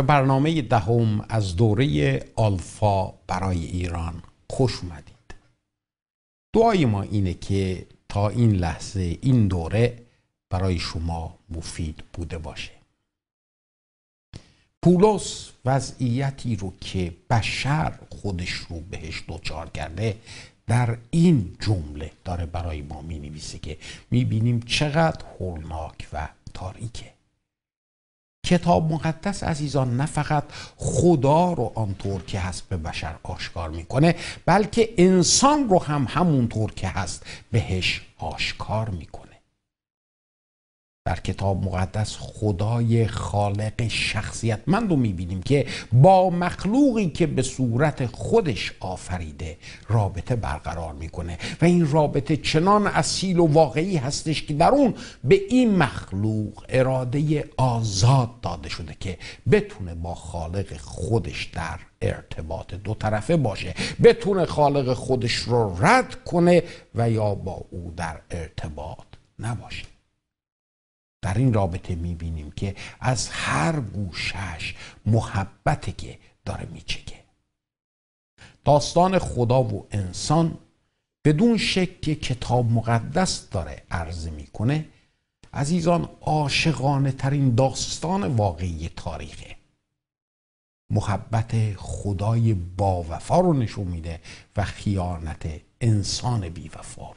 به برنامه دهم از دوره آلفا برای ایران خوش اومدید دعای ما اینه که تا این لحظه این دوره برای شما مفید بوده باشه پولس وضعیتی رو که بشر خودش رو بهش دوچار کرده در این جمله داره برای ما می نویسه که می بینیم چقدر هولناک و تاریکه کتاب مقدس عزیزان نه فقط خدا رو آنطور که هست به بشر آشکار میکنه بلکه انسان رو هم همونطور که هست بهش آشکار میکنه در کتاب مقدس خدای خالق شخصیت من رو میبینیم که با مخلوقی که به صورت خودش آفریده رابطه برقرار میکنه و این رابطه چنان اصیل و واقعی هستش که در اون به این مخلوق اراده آزاد داده شده که بتونه با خالق خودش در ارتباط دو طرفه باشه بتونه خالق خودش رو رد کنه و یا با او در ارتباط نباشه در این رابطه میبینیم که از هر گوشش محبت که داره میچکه داستان خدا و انسان بدون شک که کتاب مقدس داره عرضه میکنه عزیزان عاشقانه ترین داستان واقعی تاریخه محبت خدای با رو نشون میده و خیانت انسان بی رو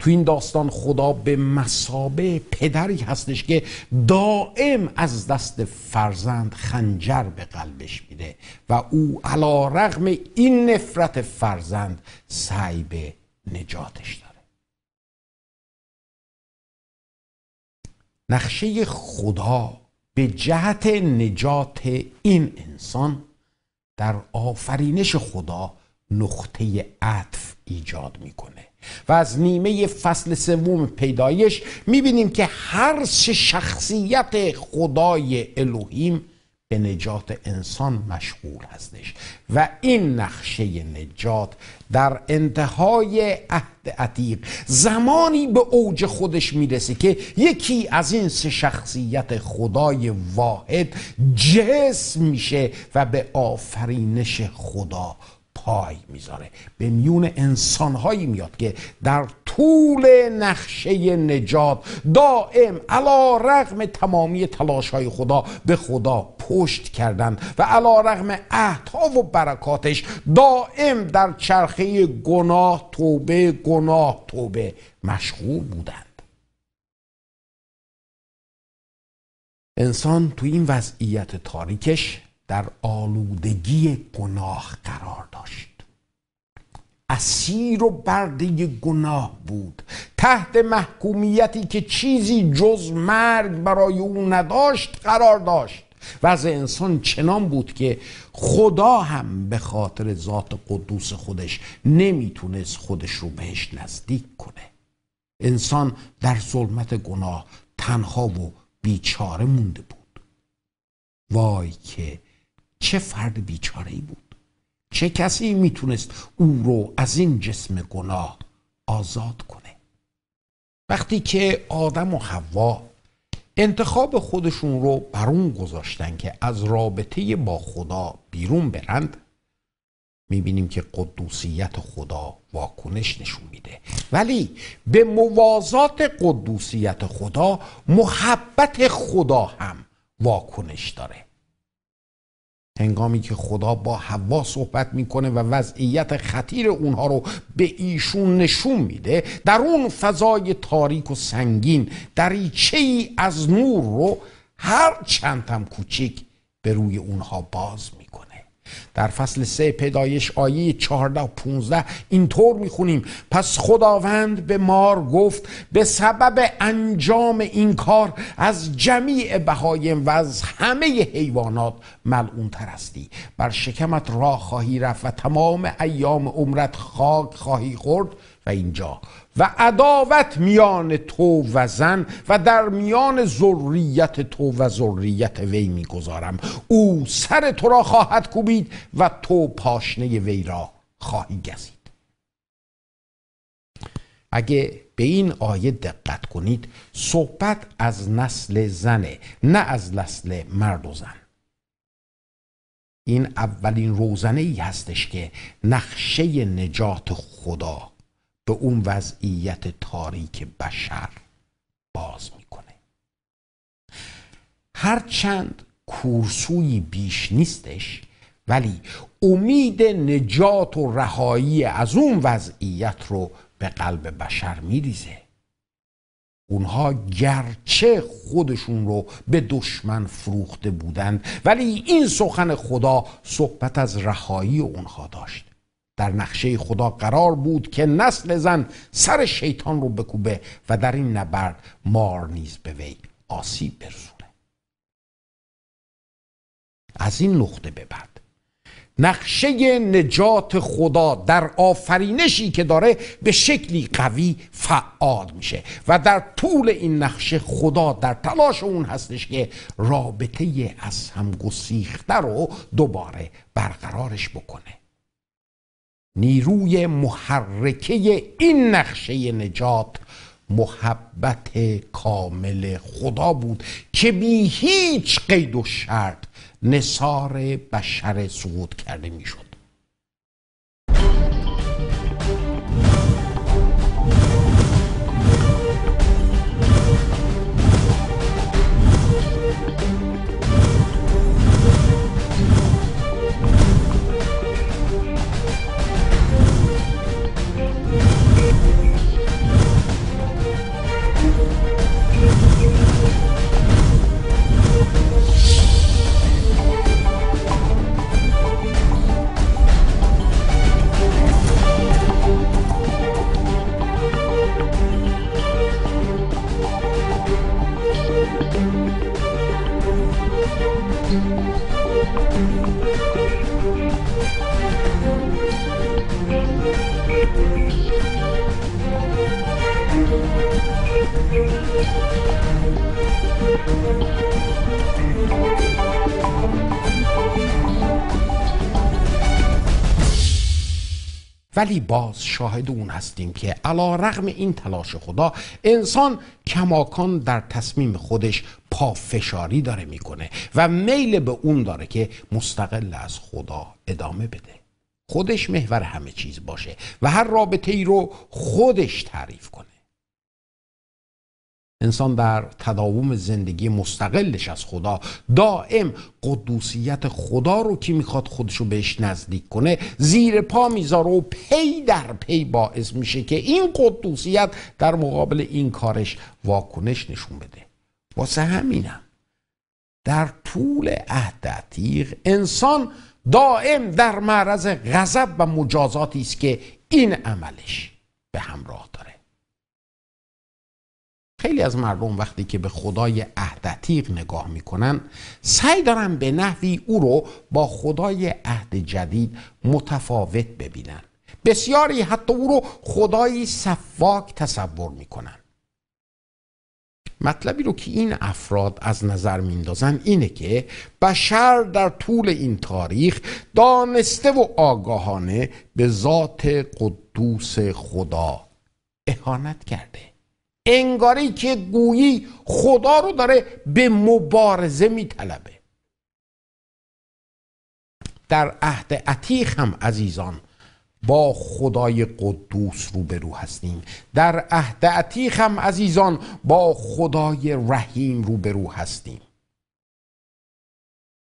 تو این داستان خدا به مسابه پدری هستش که دائم از دست فرزند خنجر به قلبش میده و او علا رغم این نفرت فرزند سعی به نجاتش داره نقشه خدا به جهت نجات این انسان در آفرینش خدا نقطه عطف ایجاد میکنه و از نیمه فصل سوم پیدایش میبینیم که هر سه شخصیت خدای الوهیم به نجات انسان مشغول هستش و این نقشه نجات در انتهای عهد عتیق زمانی به اوج خودش میرسه که یکی از این سه شخصیت خدای واحد جسم میشه و به آفرینش خدا پای میذاره به میون انسانهایی میاد که در طول نقشه نجات دائم علا رغم تمامی تلاش های خدا به خدا پشت کردند و علا رغم عهدها و برکاتش دائم در چرخه گناه توبه گناه توبه مشغول بودند انسان تو این وضعیت تاریکش در آلودگی گناه قرار داشت اسیر و برده گناه بود تحت محکومیتی که چیزی جز مرگ برای او نداشت قرار داشت وضع انسان چنان بود که خدا هم به خاطر ذات قدوس خودش نمیتونست خودش رو بهش نزدیک کنه انسان در ظلمت گناه تنها و بیچاره مونده بود وای که چه فرد بیچاره ای بود چه کسی میتونست او رو از این جسم گناه آزاد کنه وقتی که آدم و حوا انتخاب خودشون رو بر اون گذاشتن که از رابطه با خدا بیرون برند میبینیم که قدوسیت خدا واکنش نشون میده ولی به موازات قدوسیت خدا محبت خدا هم واکنش داره هنگامی که خدا با حوا صحبت میکنه و وضعیت خطیر اونها رو به ایشون نشون میده در اون فضای تاریک و سنگین دریچه ای از نور رو هر چندم کوچیک به روی اونها باز در فصل سه پیدایش آیه 14 و 15 اینطور میخونیم پس خداوند به مار گفت به سبب انجام این کار از جمیع بهایم و از همه حیوانات ملعون هستی بر شکمت راه خواهی رفت و تمام ایام عمرت خاک خواهی خورد و اینجا و عداوت میان تو و زن و در میان ذریت تو و ذریت وی میگذارم او سر تو را خواهد کوبید و تو پاشنه وی را خواهی گزید اگه به این آیه دقت کنید صحبت از نسل زنه نه از نسل مرد و زن این اولین روزنه ای هستش که نقشه نجات خدا به اون وضعیت تاریک بشر باز میکنه هرچند کورسوی بیش نیستش ولی امید نجات و رهایی از اون وضعیت رو به قلب بشر میریزه اونها گرچه خودشون رو به دشمن فروخته بودند ولی این سخن خدا صحبت از رهایی اونها داشت در نقشه خدا قرار بود که نسل زن سر شیطان رو بکوبه و در این نبرد مار نیز به وی آسیب برسونه از این نقطه به بعد نقشه نجات خدا در آفرینشی که داره به شکلی قوی فعال میشه و در طول این نقشه خدا در تلاش اون هستش که رابطه از هم گسیخته رو دوباره برقرارش بکنه نیروی محرکه این نقشه نجات محبت کامل خدا بود که بی هیچ قید و شرط نصار بشر سقوط کرده میشد ولی باز شاهد اون هستیم که علا رغم این تلاش خدا انسان کماکان در تصمیم خودش پافشاری داره میکنه و میل به اون داره که مستقل از خدا ادامه بده خودش محور همه چیز باشه و هر رابطه ای رو خودش تعریف کنه انسان در تداوم زندگی مستقلش از خدا دائم قدوسیت خدا رو که میخواد خودشو بهش نزدیک کنه زیر پا میذاره و پی در پی باعث میشه که این قدوسیت در مقابل این کارش واکنش نشون بده واسه همینم در طول عهد عتیق انسان دائم در معرض غضب و مجازاتی است که این عملش به همراه داره خیلی از مردم وقتی که به خدای عهدتیق نگاه میکنن سعی دارن به نحوی او رو با خدای عهد جدید متفاوت ببینن بسیاری حتی او رو خدای صفاک تصور میکنن مطلبی رو که این افراد از نظر میندازن اینه که بشر در طول این تاریخ دانسته و آگاهانه به ذات قدوس خدا اهانت کرده انگاری که گویی خدا رو داره به مبارزه میطلبه در عهد عتیق هم عزیزان با خدای قدوس روبرو هستیم در عهد عتیق هم عزیزان با خدای رحیم روبرو هستیم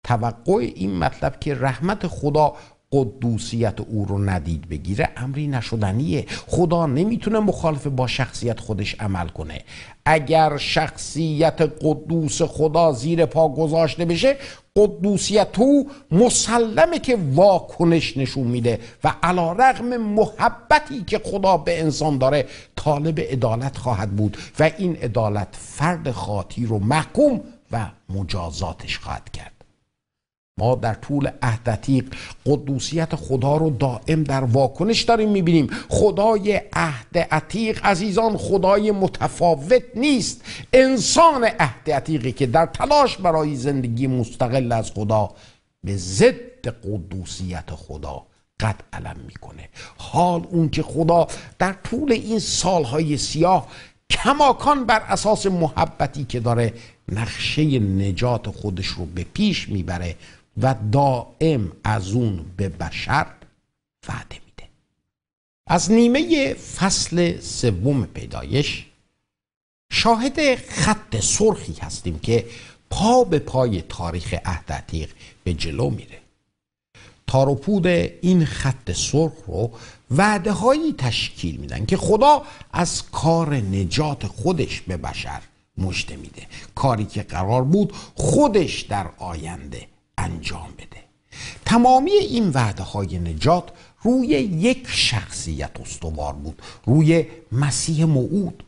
توقع این مطلب که رحمت خدا قدوسیت او رو ندید بگیره امری نشدنیه خدا نمیتونه مخالف با شخصیت خودش عمل کنه اگر شخصیت قدوس خدا زیر پا گذاشته بشه قدوسیت او مسلمه که واکنش نشون میده و علا رغم محبتی که خدا به انسان داره طالب عدالت خواهد بود و این عدالت فرد خاطی رو محکوم و مجازاتش خواهد کرد ما در طول عهدتیق قدوسیت خدا رو دائم در واکنش داریم میبینیم خدای عهد عتیق عزیزان خدای متفاوت نیست انسان عهد عتیقی که در تلاش برای زندگی مستقل از خدا به ضد قدوسیت خدا قد علم میکنه حال اون که خدا در طول این سالهای سیاه کماکان بر اساس محبتی که داره نقشه نجات خودش رو به پیش میبره و دائم از اون به بشر وعده میده از نیمه فصل سوم پیدایش شاهد خط سرخی هستیم که پا به پای تاریخ عهد به جلو میره تاروپود این خط سرخ رو وعده هایی تشکیل میدن که خدا از کار نجات خودش به بشر مژده میده کاری که قرار بود خودش در آینده انجام بده تمامی این وعده های نجات روی یک شخصیت استوار بود روی مسیح موعود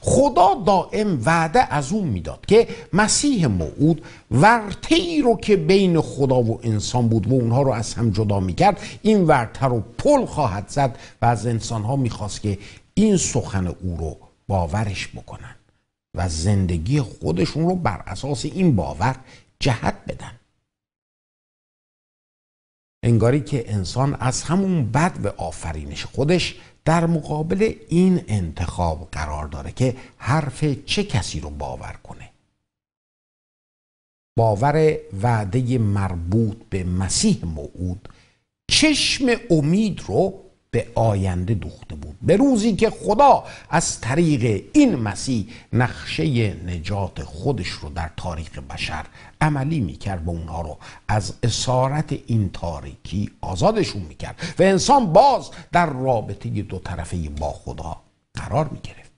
خدا دائم وعده از اون میداد که مسیح موعود ورته ای رو که بین خدا و انسان بود و اونها رو از هم جدا میکرد این ورته رو پل خواهد زد و از انسانها میخواست که این سخن او رو باورش بکنن و زندگی خودشون رو بر اساس این باور جهت بدن انگاری که انسان از همون بد و آفرینش خودش در مقابل این انتخاب قرار داره که حرف چه کسی رو باور کنه باور وعده مربوط به مسیح موعود چشم امید رو به آینده دوخته بود به روزی که خدا از طریق این مسیح نقشه نجات خودش رو در تاریخ بشر عملی میکرد و اونها رو از اسارت این تاریکی آزادشون میکرد و انسان باز در رابطه دو طرفه با خدا قرار میگرفت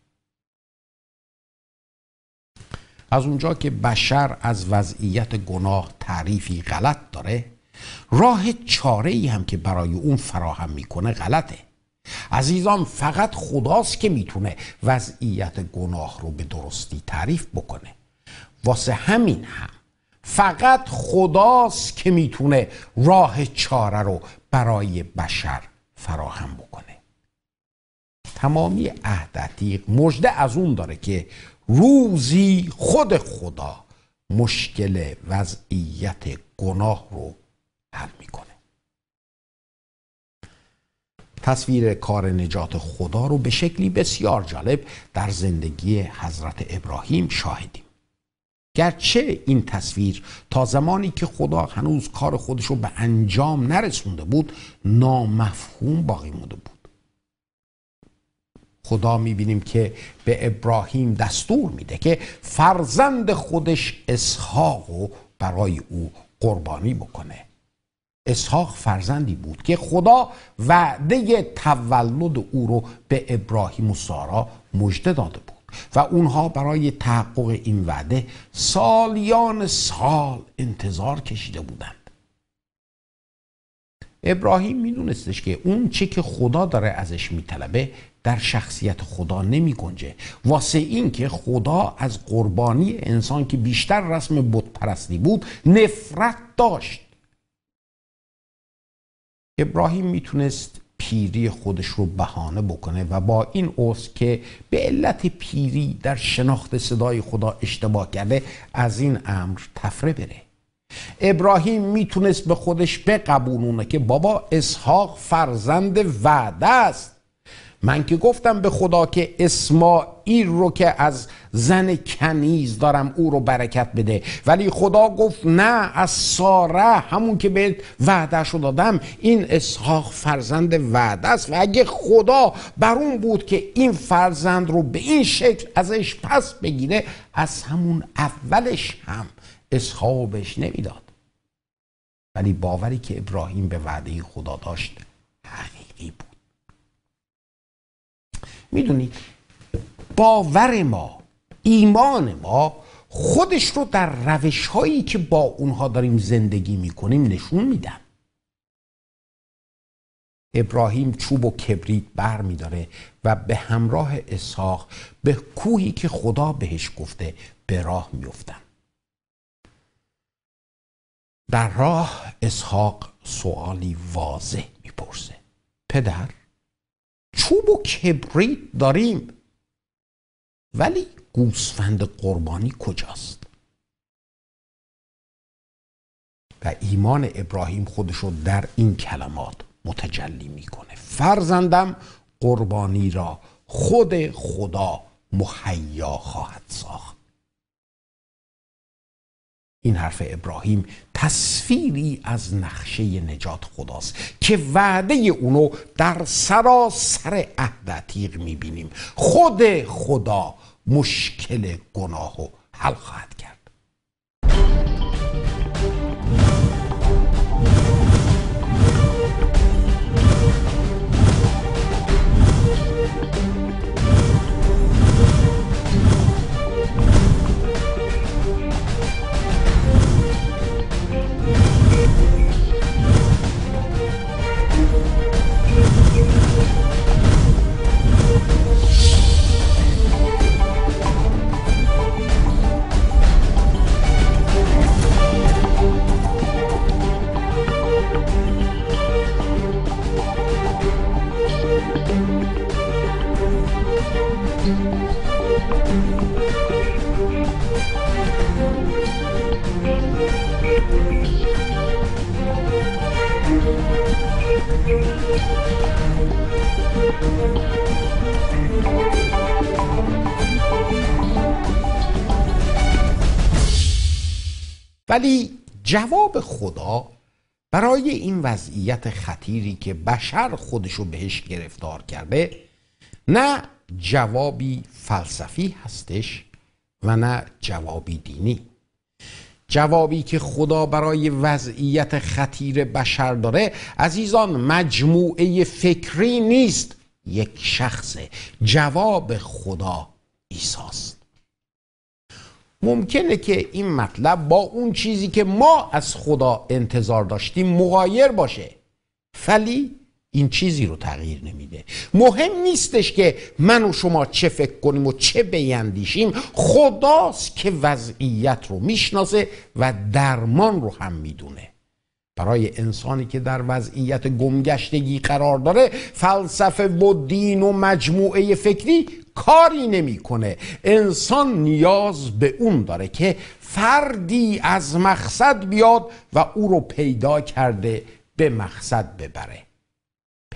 از اونجا که بشر از وضعیت گناه تعریفی غلط داره راه چاره ای هم که برای اون فراهم میکنه غلطه عزیزان فقط خداست که میتونه وضعیت گناه رو به درستی تعریف بکنه واسه همین هم فقط خداست که میتونه راه چاره رو برای بشر فراهم بکنه تمامی عتیق مژده از اون داره که روزی خود خدا مشکل وضعیت گناه رو حل میکنه تصویر کار نجات خدا رو به شکلی بسیار جالب در زندگی حضرت ابراهیم شاهدیم گرچه این تصویر تا زمانی که خدا هنوز کار خودش رو به انجام نرسونده بود نامفهوم باقی مونده بود خدا میبینیم که به ابراهیم دستور میده که فرزند خودش اسحاق رو برای او قربانی بکنه اسحاق فرزندی بود که خدا وعده تولد او رو به ابراهیم و سارا مژده داده بود و اونها برای تحقق این وعده سالیان سال انتظار کشیده بودند ابراهیم میدونستش که اون چه که خدا داره ازش میطلبه در شخصیت خدا نمی گنجه واسه این که خدا از قربانی انسان که بیشتر رسم بت پرستی بود نفرت داشت ابراهیم میتونست پیری خودش رو بهانه بکنه و با این اوز که به علت پیری در شناخت صدای خدا اشتباه کرده از این امر تفره بره ابراهیم میتونست به خودش بقبولونه که بابا اسحاق فرزند وعده است من که گفتم به خدا که اسماعیل رو که از زن کنیز دارم او رو برکت بده ولی خدا گفت نه از ساره همون که به وعدهش رو دادم این اسحاق فرزند وعده است و اگه خدا بر اون بود که این فرزند رو به این شکل ازش پس بگیره از همون اولش هم اسحاق بهش نمیداد ولی باوری که ابراهیم به وعده خدا داشت حقیقی بود میدونید باور ما ایمان ما خودش رو در روش هایی که با اونها داریم زندگی میکنیم نشون میدن ابراهیم چوب و کبریت بر میداره و به همراه اسحاق به کوهی که خدا بهش گفته به راه میفتن در راه اسحاق سوالی واضح میپرسه پدر چوب و کبریت داریم ولی گوسفند قربانی کجاست و ایمان ابراهیم خودش در این کلمات متجلی میکنه فرزندم قربانی را خود خدا مهیا خواهد ساخت این حرف ابراهیم تصویری از نقشه نجات خداست که وعده اونو در سراسر عهد عتیق میبینیم خود خدا مشکل گناهو حل خواهد کرد ولی جواب خدا برای این وضعیت خطیری که بشر خودشو بهش گرفتار کرده نه جوابی فلسفی هستش و نه جوابی دینی جوابی که خدا برای وضعیت خطیر بشر داره عزیزان مجموعه فکری نیست یک شخصه جواب خدا ایساست ممکنه که این مطلب با اون چیزی که ما از خدا انتظار داشتیم مغایر باشه ولی این چیزی رو تغییر نمیده مهم نیستش که من و شما چه فکر کنیم و چه بیندیشیم خداست که وضعیت رو میشناسه و درمان رو هم میدونه برای انسانی که در وضعیت گمگشتگی قرار داره فلسفه و دین و مجموعه فکری کاری نمیکنه انسان نیاز به اون داره که فردی از مقصد بیاد و او رو پیدا کرده به مقصد ببره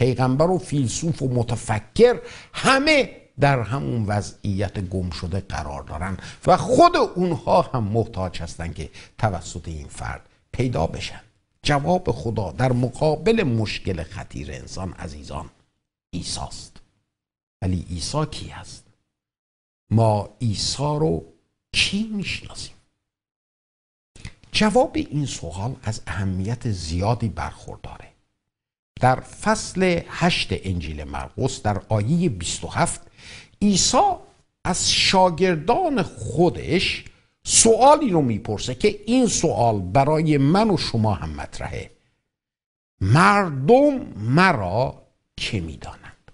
پیغمبر و فیلسوف و متفکر همه در همون وضعیت گم شده قرار دارن و خود اونها هم محتاج هستن که توسط این فرد پیدا بشن جواب خدا در مقابل مشکل خطیر انسان عزیزان ایساست ولی ایسا کی هست؟ ما ایسا رو کی میشناسیم؟ جواب این سوال از اهمیت زیادی برخورداره در فصل هشت انجیل مرقس در آیه 27 عیسی از شاگردان خودش سوالی رو میپرسه که این سوال برای من و شما هم مطرحه مردم مرا که میدانند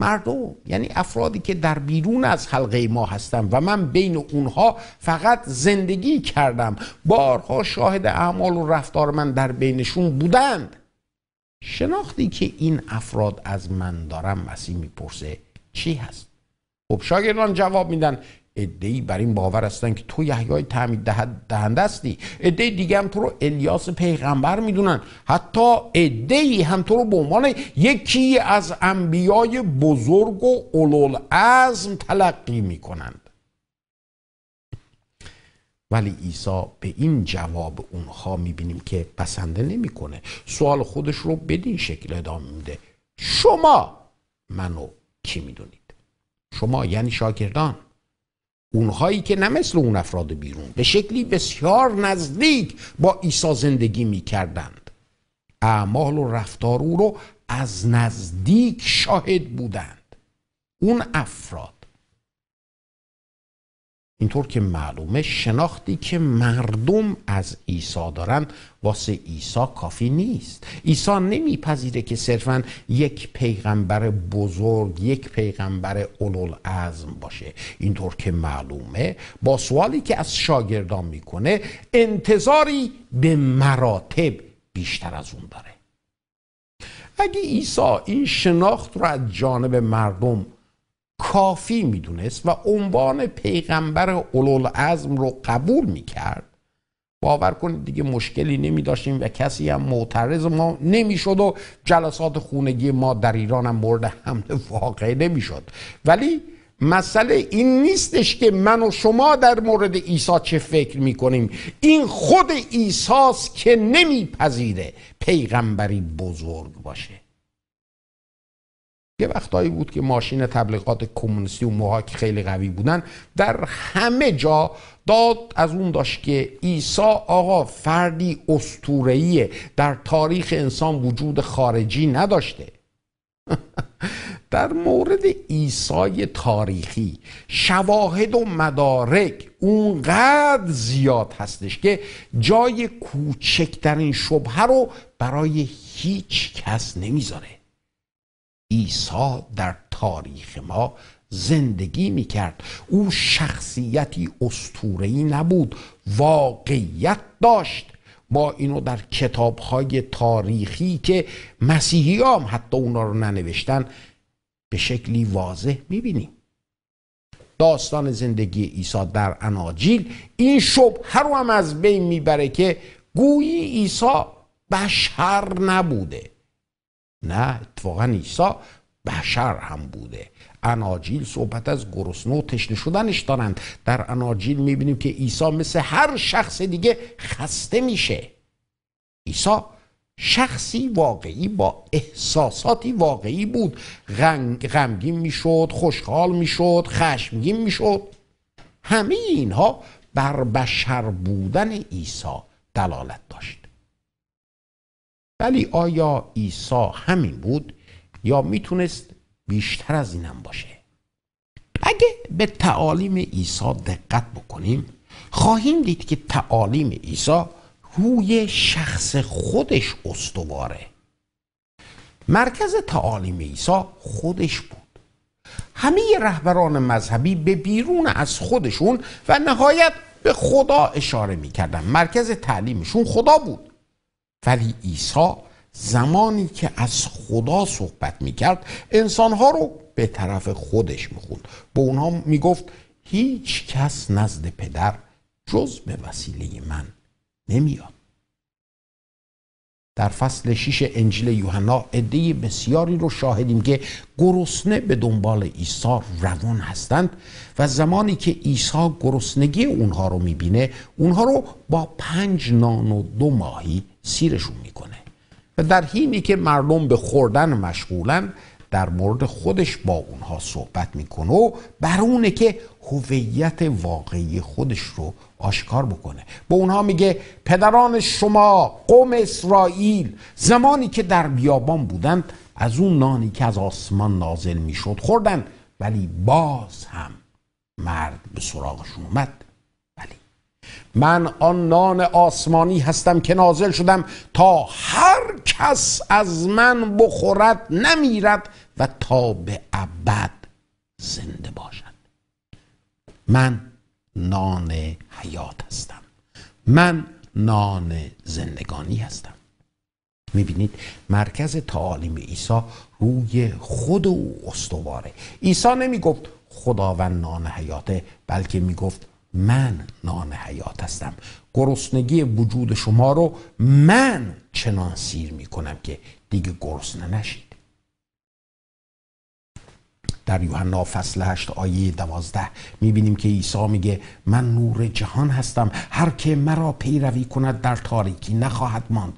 مردم یعنی افرادی که در بیرون از حلقه ما هستند و من بین اونها فقط زندگی کردم بارها شاهد اعمال و رفتار من در بینشون بودند شناختی که این افراد از من دارم مسیح میپرسه چی هست خب شاگردان جواب میدن ادعی بر این باور هستن که تو یحیای تعمید دهنده هستی ادعی دیگه هم تو رو الیاس پیغمبر میدونن حتی ادعی هم تو رو به عنوان یکی از انبیای بزرگ و اولوالعزم تلقی میکنن ولی عیسی به این جواب اونها میبینیم که پسنده نمیکنه سوال خودش رو بدین شکل ادامه میده شما منو کی میدونید شما یعنی شاگردان اونهایی که نه مثل اون افراد بیرون به شکلی بسیار نزدیک با عیسی زندگی میکردند اعمال و رفتار او رو از نزدیک شاهد بودند اون افراد اینطور که معلومه شناختی که مردم از عیسی دارن واسه عیسی کافی نیست عیسی نمیپذیره که صرفا یک پیغمبر بزرگ یک پیغمبر ازم باشه اینطور که معلومه با سوالی که از شاگردان میکنه انتظاری به مراتب بیشتر از اون داره اگه عیسی این شناخت رو از جانب مردم کافی میدونست و عنوان پیغمبر ازم رو قبول میکرد باور کنید دیگه مشکلی نمی داشتیم و کسی هم معترض ما نمیشد و جلسات خونگی ما در ایران هم مورد حمله واقع نمیشد ولی مسئله این نیستش که من و شما در مورد عیسی چه فکر میکنیم این خود عیسی که نمیپذیره پیغمبری بزرگ باشه یه وقتایی بود که ماشین تبلیغات کمونیستی و که خیلی قوی بودن در همه جا داد از اون داشت که عیسی آقا فردی استورهیه در تاریخ انسان وجود خارجی نداشته در مورد ایسای تاریخی شواهد و مدارک اونقدر زیاد هستش که جای کوچکترین شبهه رو برای هیچ کس نمیذاره عیسی در تاریخ ما زندگی میکرد او شخصیتی استورهی نبود واقعیت داشت ما اینو در کتابهای تاریخی که مسیحی هم حتی اونا رو ننوشتن به شکلی واضح میبینیم داستان زندگی عیسی در اناجیل این شبهه رو هم از بین میبره که گویی عیسی بشر نبوده نه اتفاقا عیسی بشر هم بوده اناجیل صحبت از گرسنه و تشنه شدنش دارند در اناجیل میبینیم که عیسی مثل هر شخص دیگه خسته میشه عیسی شخصی واقعی با احساساتی واقعی بود غمگین میشد خوشحال میشد خشمگین میشد همه اینها بر بشر بودن عیسی دلالت داشت ولی آیا عیسی همین بود یا میتونست بیشتر از اینم باشه اگه به تعالیم عیسی دقت بکنیم خواهیم دید که تعالیم عیسی روی شخص خودش استواره مرکز تعالیم عیسی خودش بود همه رهبران مذهبی به بیرون از خودشون و نهایت به خدا اشاره میکردن مرکز تعلیمشون خدا بود ولی عیسی زمانی که از خدا صحبت میکرد انسانها رو به طرف خودش میخوند به اونها میگفت هیچ کس نزد پدر جز به وسیله من نمیاد در فصل شیش انجیل یوحنا عده بسیاری رو شاهدیم که گرسنه به دنبال عیسی روان هستند و زمانی که عیسی گرسنگی اونها رو میبینه اونها رو با پنج نان و دو ماهی سیرشون میکنه و در حینی که مردم به خوردن مشغولن در مورد خودش با اونها صحبت میکنه و بر اونه که هویت واقعی خودش رو آشکار بکنه با اونها میگه پدران شما قوم اسرائیل زمانی که در بیابان بودند از اون نانی که از آسمان نازل میشد خوردن ولی باز هم مرد به سراغشون اومد من آن نان آسمانی هستم که نازل شدم تا هر کس از من بخورد نمیرد و تا به ابد زنده باشد من نان حیات هستم من نان زندگانی هستم میبینید مرکز تعالیم عیسی روی خود او استواره عیسی نمیگفت خداوند نان حیاته بلکه میگفت من نان حیات هستم گرسنگی وجود شما رو من چنان سیر می کنم که دیگه گرسنه نشید در یوحنا فصل 8 آیه 12 بینیم که عیسی میگه من نور جهان هستم هر که مرا پیروی کند در تاریکی نخواهد ماند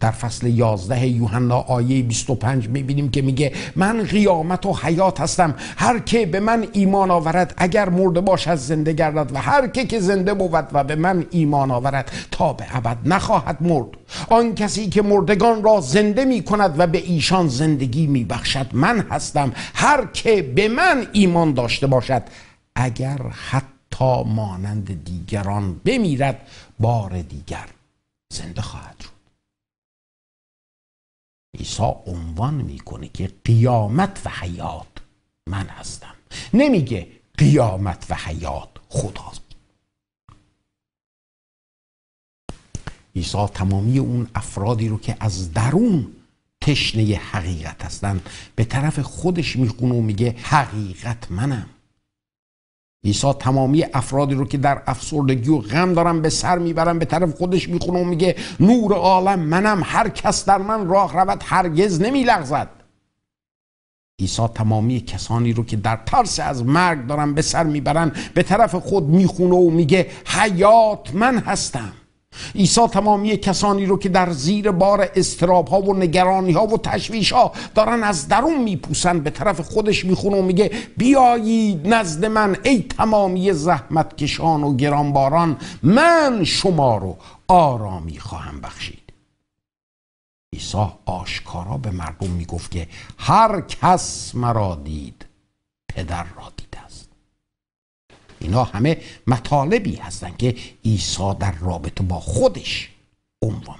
در فصل 11 یوحنا آیه 25 میبینیم که میگه من قیامت و حیات هستم هر که به من ایمان آورد اگر مرده باشد زنده گردد و هر که که زنده بود و به من ایمان آورد تا به ابد نخواهد مرد آن کسی که مردگان را زنده می کند و به ایشان زندگی می بخشد من هستم هر که به من ایمان داشته باشد اگر حتی مانند دیگران بمیرد بار دیگر زنده خواهد عیسی عنوان میکنه که قیامت و حیات من هستم نمیگه قیامت و حیات خداست عیسی تمامی اون افرادی رو که از درون تشنه حقیقت هستن به طرف خودش میخونه و میگه حقیقت منم عیسی تمامی افرادی رو که در افسردگی و غم دارن به سر میبرن به طرف خودش میخونه و میگه نور عالم منم هر کس در من راه رود هرگز نمیلغزد عیسی تمامی کسانی رو که در ترس از مرگ دارن به سر میبرن به طرف خود میخونه و میگه حیات من هستم عیسی تمامی کسانی رو که در زیر بار استراب ها و نگرانی ها و تشویش ها دارن از درون میپوسن به طرف خودش میخونه و میگه بیایید نزد من ای تمامی زحمت کشان و گرانباران من شما رو آرامی خواهم بخشید عیسی آشکارا به مردم میگفت که هر کس مرا دید پدر را دید اینا همه مطالبی هستند که عیسی در رابطه با خودش عنوان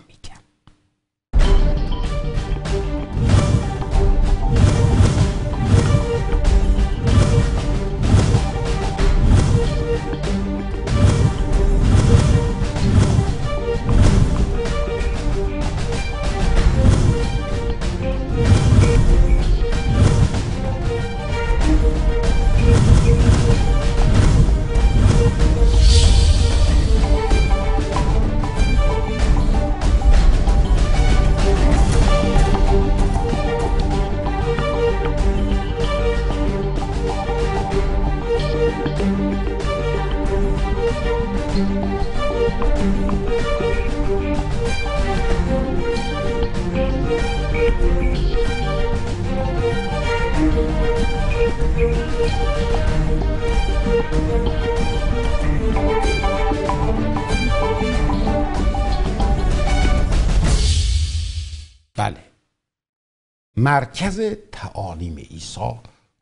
مرکز تعالیم عیسی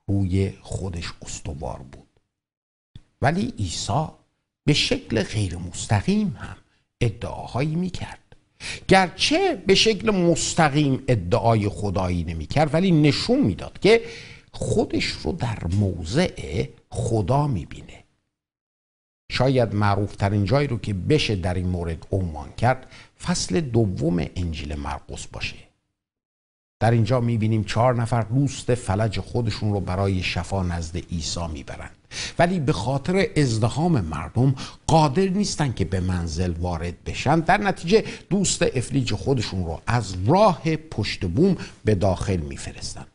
روی خودش استوار بود ولی عیسی به شکل غیر مستقیم هم ادعاهایی میکرد گرچه به شکل مستقیم ادعای خدایی نمیکرد ولی نشون میداد که خودش رو در موضع خدا میبینه شاید ترین جایی رو که بشه در این مورد عنوان کرد فصل دوم انجیل مرقس باشه در اینجا میبینیم چهار نفر دوست فلج خودشون رو برای شفا نزد عیسی میبرند ولی به خاطر ازدهام مردم قادر نیستن که به منزل وارد بشن در نتیجه دوست افلیج خودشون رو از راه پشت بوم به داخل میفرستند.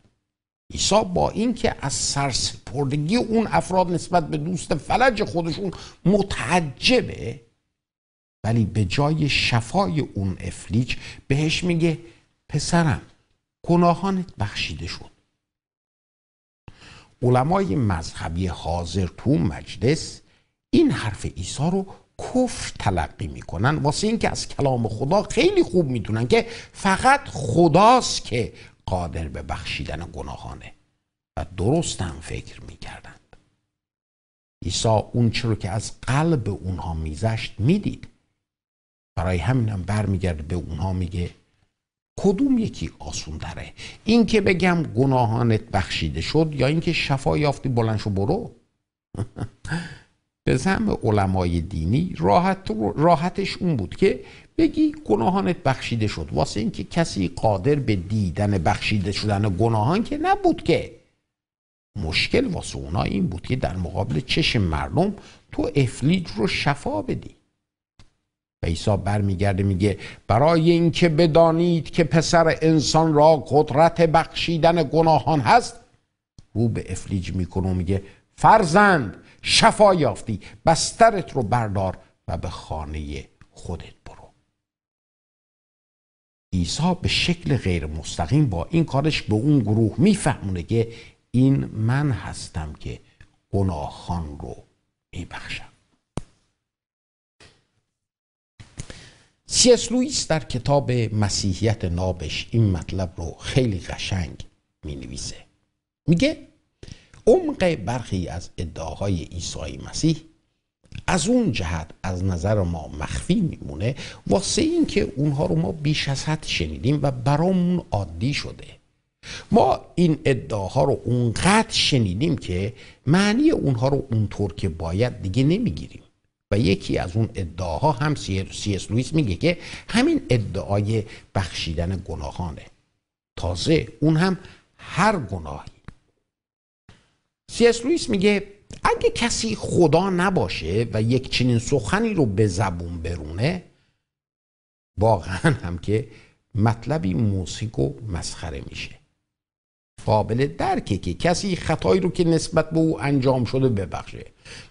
عیسی با اینکه از سرسپردگی اون افراد نسبت به دوست فلج خودشون متعجبه ولی به جای شفای اون افلیج بهش میگه پسرم گناهان بخشیده شد علمای مذهبی حاضر تو مجلس این حرف عیسی رو کفر تلقی میکنن واسه اینکه از کلام خدا خیلی خوب میدونن که فقط خداست که قادر به بخشیدن گناهانه و درست فکر میکردند عیسی اون رو که از قلب اونها میزشت میدید برای همینم برمیگرده به اونها میگه کدوم یکی آسون داره این که بگم گناهانت بخشیده شد یا اینکه شفا یافتی بلند شو برو به زم علمای دینی راحت راحتش اون بود که بگی گناهانت بخشیده شد واسه اینکه کسی قادر به دیدن بخشیده شدن گناهان که نبود که مشکل واسه اونا این بود که در مقابل چشم مردم تو افلیج رو شفا بدی و عیسی برمیگرده میگه برای اینکه بدانید که پسر انسان را قدرت بخشیدن گناهان هست او به افلیج میکنه و میگه فرزند شفا یافتی بسترت رو بردار و به خانه خودت برو عیسی به شکل غیر مستقیم با این کارش به اون گروه میفهمونه که این من هستم که گناهان رو میبخشم سی اس لویس در کتاب مسیحیت نابش این مطلب رو خیلی قشنگ می نویسه میگه عمق برخی از ادعاهای عیسی مسیح از اون جهت از نظر ما مخفی میمونه واسه اینکه اونها رو ما بیش از حد شنیدیم و برامون عادی شده ما این ادعاها رو اونقدر شنیدیم که معنی اونها رو اونطور که باید دیگه نمیگیریم و یکی از اون ادعاها هم سی اس لویس میگه که همین ادعای بخشیدن گناهانه تازه اون هم هر گناهی سی اس لویس میگه اگه کسی خدا نباشه و یک چنین سخنی رو به زبون برونه واقعا هم که مطلبی موسیق و مسخره میشه قابل درکه که کسی خطایی رو که نسبت به او انجام شده ببخشه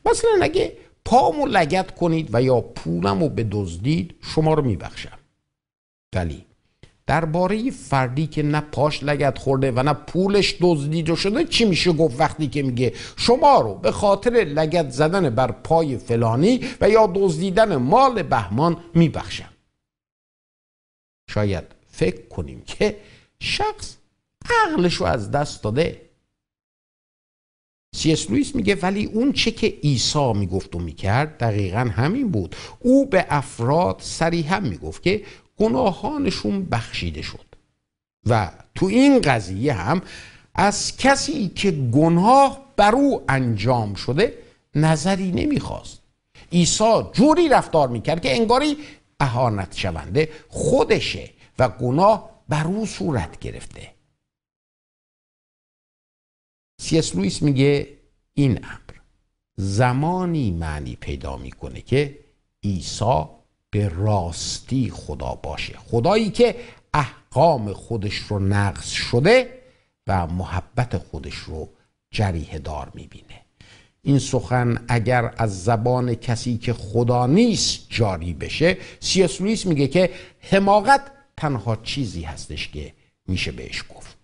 مثلا اگه پامو لگت کنید و یا پولمو دزدید شما رو میبخشم ولی درباره فردی که نه پاش لگت خورده و نه پولش دزدیده شده چی میشه گفت وقتی که میگه شما رو به خاطر لگت زدن بر پای فلانی و یا دزدیدن مال بهمان میبخشم شاید فکر کنیم که شخص عقلش رو از دست داده سی اس لویس میگه ولی اون چه که عیسی میگفت و میکرد دقیقا همین بود او به افراد صریحا میگفت که گناهانشون بخشیده شد و تو این قضیه هم از کسی که گناه بر او انجام شده نظری نمیخواست عیسی جوری رفتار میکرد که انگاری اهانت شونده خودشه و گناه بر او صورت گرفته سیس لویس میگه این امر زمانی معنی پیدا میکنه که عیسی به راستی خدا باشه خدایی که احکام خودش رو نقض شده و محبت خودش رو جریه دار میبینه این سخن اگر از زبان کسی که خدا نیست جاری بشه سیاس میگه که حماقت تنها چیزی هستش که میشه بهش گفت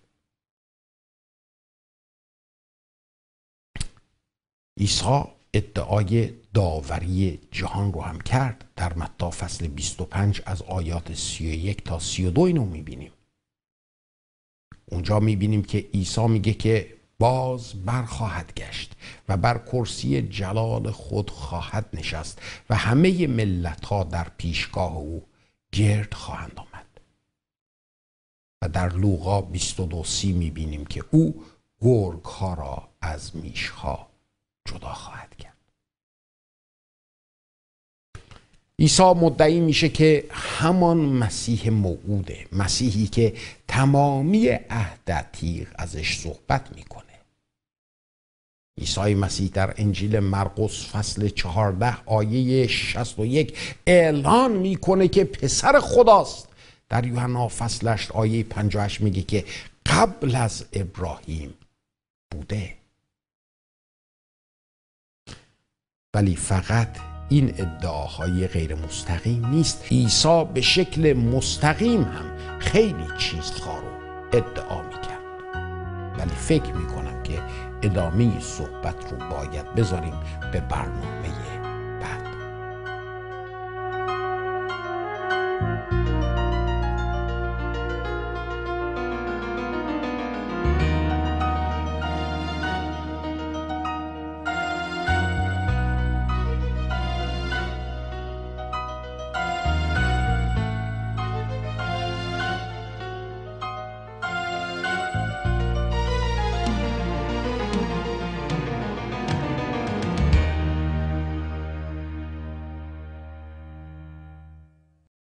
عیسی ادعای داوری جهان رو هم کرد در متا فصل 25 از آیات 31 تا 32 اینو میبینیم اونجا میبینیم که عیسی میگه که باز برخواهد گشت و بر کرسی جلال خود خواهد نشست و همه ملت ها در پیشگاه او گرد خواهند آمد و در لوقا 22 سی میبینیم که او گرگ ها را از میش جدا خواهد کرد عیسی مدعی میشه که همان مسیح موعوده مسیحی که تمامی عهد ازش صحبت میکنه عیسی مسیح در انجیل مرقس فصل 14 آیه 61 اعلان میکنه که پسر خداست در یوحنا فصل 8 آیه 58 میگه که قبل از ابراهیم بوده ولی فقط این ادعاهای غیر مستقیم نیست عیسی به شکل مستقیم هم خیلی چیز رو ادعا میکرد ولی فکر میکنم که ادامه صحبت رو باید بذاریم به برنامه